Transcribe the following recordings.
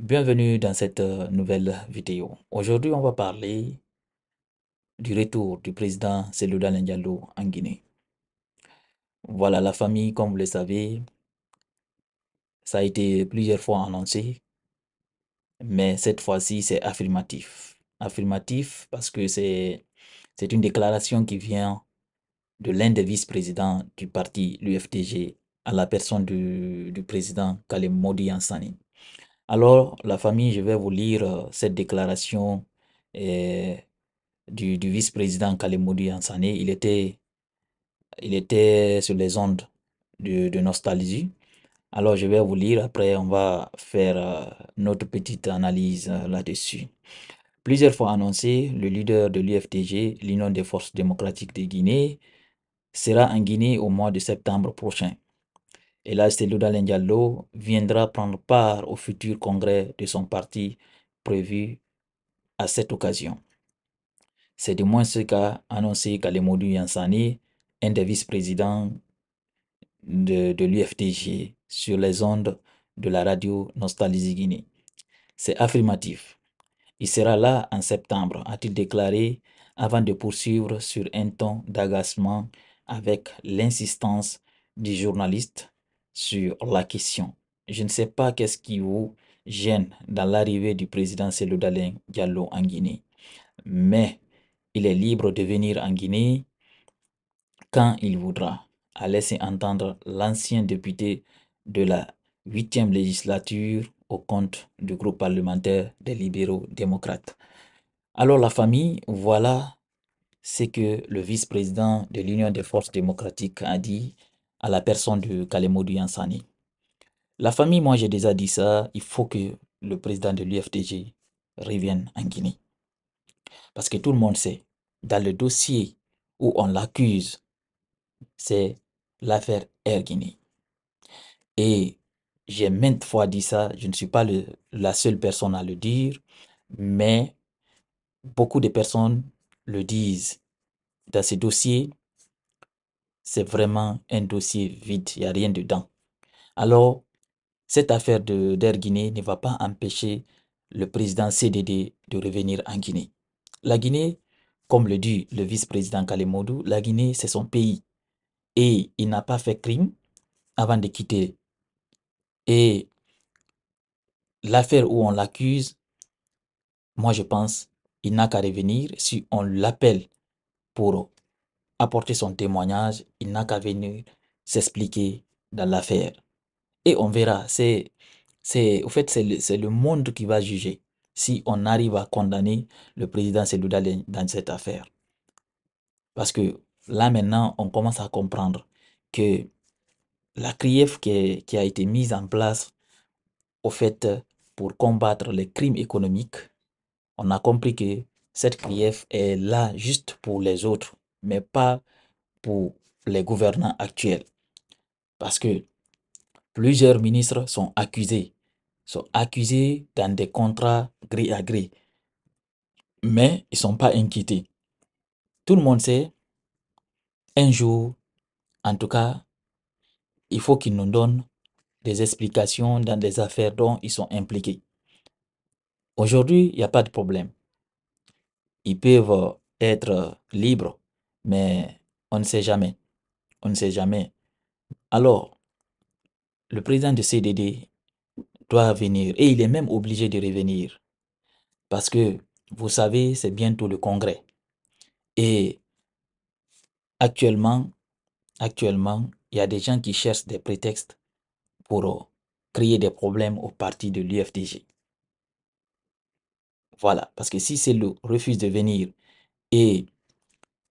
Bienvenue dans cette euh, nouvelle vidéo. Aujourd'hui, on va parler du retour du président Seluda Ndiallo en Guinée. Voilà, la famille, comme vous le savez, ça a été plusieurs fois annoncé, mais cette fois-ci, c'est affirmatif. Affirmatif parce que c'est une déclaration qui vient de l'un des vice-présidents du parti, l'UFTG, à la personne du, président Kalem Modi Ansani. Alors, la famille, je vais vous lire euh, cette déclaration euh, du, vice-président Kalemoudi Ansane. Il était, il était sur les ondes de, nostalgie. Alors, je vais vous lire. Après, on va faire euh, notre petite analyse là-dessus. Plusieurs fois annoncé, le leader de l'UFTG, l'Union des forces démocratiques de Guinée, sera en Guinée au mois de septembre prochain. Et là, Selouda Diallo viendra prendre part au futur congrès de son parti prévu à cette occasion. C'est du moins ce qu'a annoncé Kalemodu Yansani, un des vice-présidents de, de l'UFTG, sur les ondes de la radio Nostalgie Guinée. C'est affirmatif. Il sera là en septembre, a-t-il déclaré, avant de poursuivre sur un ton d'agacement avec l'insistance du journaliste sur la question. Je ne sais pas qu'est-ce qui vous gêne dans l'arrivée du président Cellou Diallo en Guinée, mais il est libre de venir en Guinée quand il voudra, a laisser entendre l'ancien député de la 8e législature au compte du groupe parlementaire des libéraux démocrates. Alors la famille, voilà ce que le vice-président de l'Union des forces démocratiques a dit à la personne de Kalemodou Yansani. La famille, moi j'ai déjà dit ça, il faut que le président de l'UFDG revienne en Guinée. Parce que tout le monde sait, dans le dossier où on l'accuse, c'est l'affaire Air Guinée. Et j'ai maintes fois dit ça, je ne suis pas la seule personne à le dire, mais beaucoup de personnes le disent. Dans ces dossiers c'est vraiment un dossier vide, il n'y a rien dedans. Alors, cette affaire d'Air Guinée ne va pas empêcher le président CDD de revenir en Guinée. La Guinée, comme le dit le vice-président Kalemodou, la Guinée, c'est son pays. Et il n'a pas fait crime avant de quitter. Et l'affaire où on l'accuse, moi je pense, il n'a qu'à revenir si on l'appelle pour apporter son témoignage, il n'a qu'à venir s'expliquer dans l'affaire. Et on verra, c'est, c'est, au fait, c'est le, le, monde qui va juger si on arrive à condamner le président Selouda dans cette affaire. Parce que là maintenant, on commence à comprendre que la CRIEF qui, a été mise en place, au fait, pour combattre les crimes économiques, on a compris que cette CRIEF est là juste pour les autres mais pas pour les gouvernants actuels. Parce que plusieurs ministres sont accusés, sont accusés dans des contrats gris à gris. mais ils ne sont pas inquiétés. Tout le monde sait, un jour, en tout cas, il faut qu'ils nous donnent des explications dans des affaires dont ils sont impliqués. Aujourd'hui, il n'y a pas de problème. Ils peuvent être libres mais on ne sait jamais. On ne sait jamais. Alors, le président du CDD doit venir et il est même obligé de revenir parce que, vous savez, c'est bientôt le congrès. Et actuellement, actuellement, il y a des gens qui cherchent des prétextes pour euh, créer des problèmes au parti de l'UFDG. Voilà, parce que si c'est le refuse de venir et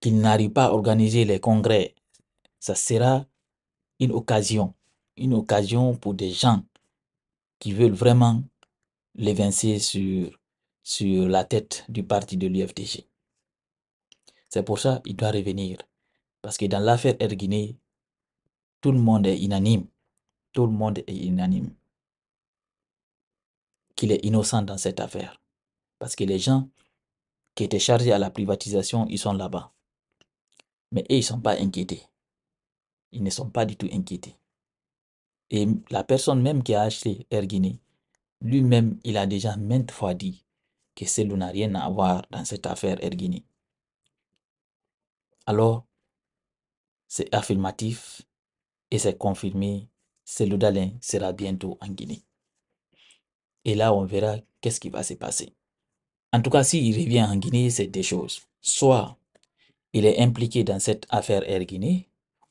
qu'il n'arrive pas à organiser les congrès, ça sera une occasion, une occasion pour des gens qui veulent vraiment l'évincer sur, sur la tête du parti de l'UFDG. C'est pour ça qu'il doit revenir. Parce que dans l'affaire Erguiné, tout le monde est inanime. Tout le monde est unanime. Qu'il est innocent dans cette affaire. Parce que les gens qui étaient chargés à la privatisation, ils sont là-bas. Mais eux, ils ne sont pas inquiétés. Ils ne sont pas du tout inquiétés. Et la personne même qui a acheté Air Guinée, lui-même, il a déjà maintes fois dit que c'est n'a rien à voir dans cette affaire Air Guinée. Alors, c'est affirmatif et c'est confirmé. c'est d'Alain sera bientôt en Guinée. Et là, on verra qu'est-ce qui va se passer. En tout cas, s'il revient en Guinée, c'est des choses. Soit il est impliqué dans cette affaire Air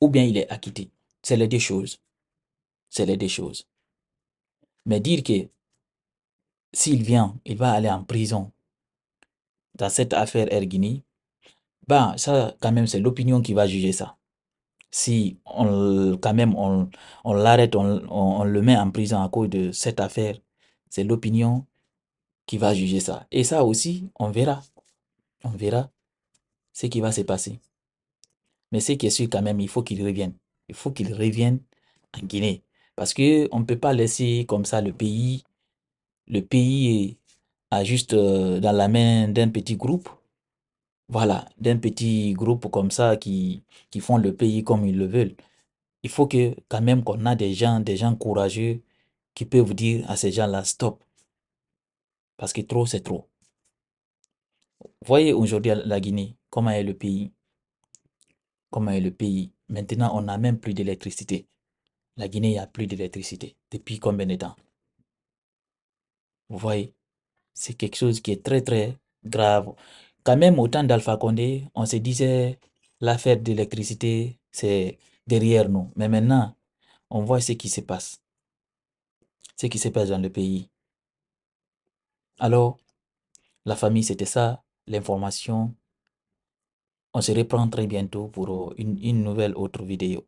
ou bien il est acquitté. C'est les deux choses. C'est les deux choses. Mais dire que s'il vient, il va aller en prison dans cette affaire Air bah, ça, quand même, c'est l'opinion qui va juger ça. Si on, quand même on, l'arrête, on, le met en prison à cause de cette affaire, c'est l'opinion qui va juger ça. Et ça aussi, on verra. On verra ce qui va se passer. Mais ce qui est sûr quand même, il faut qu'il revienne. Il faut qu'il revienne en Guinée. Parce qu'on ne peut pas laisser comme ça le pays, le pays à juste euh, dans la main d'un petit groupe. Voilà, d'un petit groupe comme ça qui, qui font le pays comme ils le veulent. Il faut que quand même qu'on a des gens, des gens courageux qui peuvent dire à ces gens-là, stop. Parce que trop, c'est trop. Voyez aujourd'hui la Guinée, Comment est le pays Comment est le pays Maintenant, on n'a même plus d'électricité. La Guinée, n'a plus d'électricité. Depuis combien de temps Vous voyez C'est quelque chose qui est très, très grave. Quand même, au temps d'Alpha Condé, on se disait l'affaire d'électricité, c'est derrière nous. Mais maintenant, on voit ce qui se passe. Ce qui se passe dans le pays. Alors, la famille, c'était ça. L'information, on se reprend très bientôt pour une, une nouvelle autre vidéo.